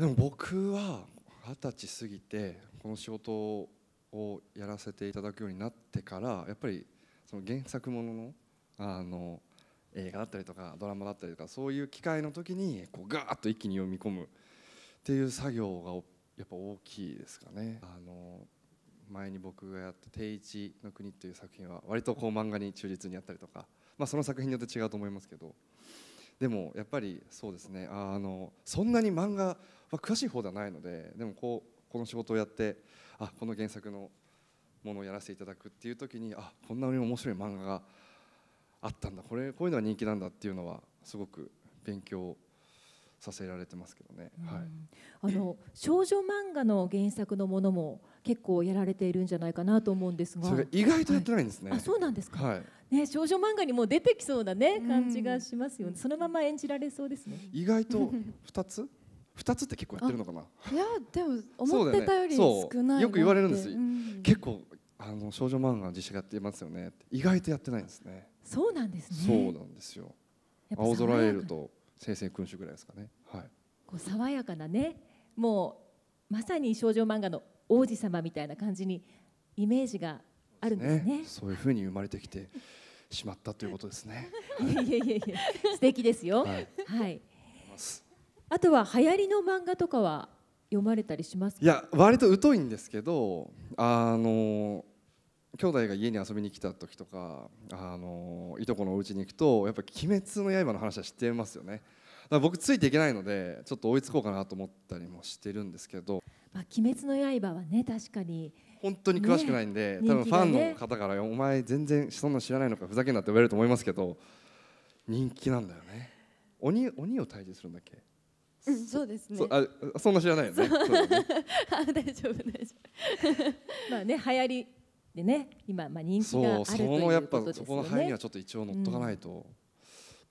でも僕は二十歳過ぎてこの仕事をやらせていただくようになってからやっぱりその原作もののあの映画だったりとかドラマだったりとかそういう機会の時にこうガーッと一気に読み込むっていう作業がやっぱ大きいですかね。あの前に僕がやった「定一の国」という作品は割とこう漫画に忠実にやったりとか、まあ、その作品によって違うと思いますけどでもやっぱりそうですねあのそんなに漫画は詳しい方ではないのででもこうこの仕事をやってあこの原作のものをやらせていただくっていう時にあこんなに面白い漫画があったんだこれこういうのは人気なんだっていうのはすごく勉強させられてますけどね、はい、あの少女漫画の原作のものも結構やられているんじゃないかなと思うんですがそれ意外とやってないんですね、はい、あそうなんですか、はい、ね、少女漫画にも出てきそうなね感じがしますよねそのまま演じられそうですね意外と2つ2つって結構やってるのかないやでも思ってたより少ない、ね、よく言われるんです、うん、結構あの少女漫画の実写やってますよね意外とやってないんですねそうなんですねそうなんですよ青空エールと生成君主ぐらいですかねはいこう爽やかなねもうまさに少女漫画の王子様みたいな感じにイメージがあるんですね。そう、いうふうに生まれてきてしまったということですね。い やいやいやいや、素敵ですよ。はい。はい、あとは流行りの漫画とかは読まれたりしますいや割と疎いんですけどあの兄弟が家に遊びに来た時とかあのいとこのお家に行くとやっぱ「鬼滅の刃」の話は知ってますよねだから僕ついていけないのでちょっと追いつこうかなと思ったりもしてるんですけど「まあ、鬼滅の刃」はね確かに本当に詳しくないんで、ね、多分ファンの方から、ね「お前全然そんな知らないのかふざけんな」って言われると思いますけど人気なんだよね鬼鬼を退治するんだっけうん、そうですね。そあそんな知らないよね。ね大丈夫大丈夫。まあね流行りでね今、まあ、人気があるということですよねそこの範囲にはちょっと一応乗っとかないと、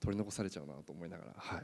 取り残されちゃうなと思いながらはい。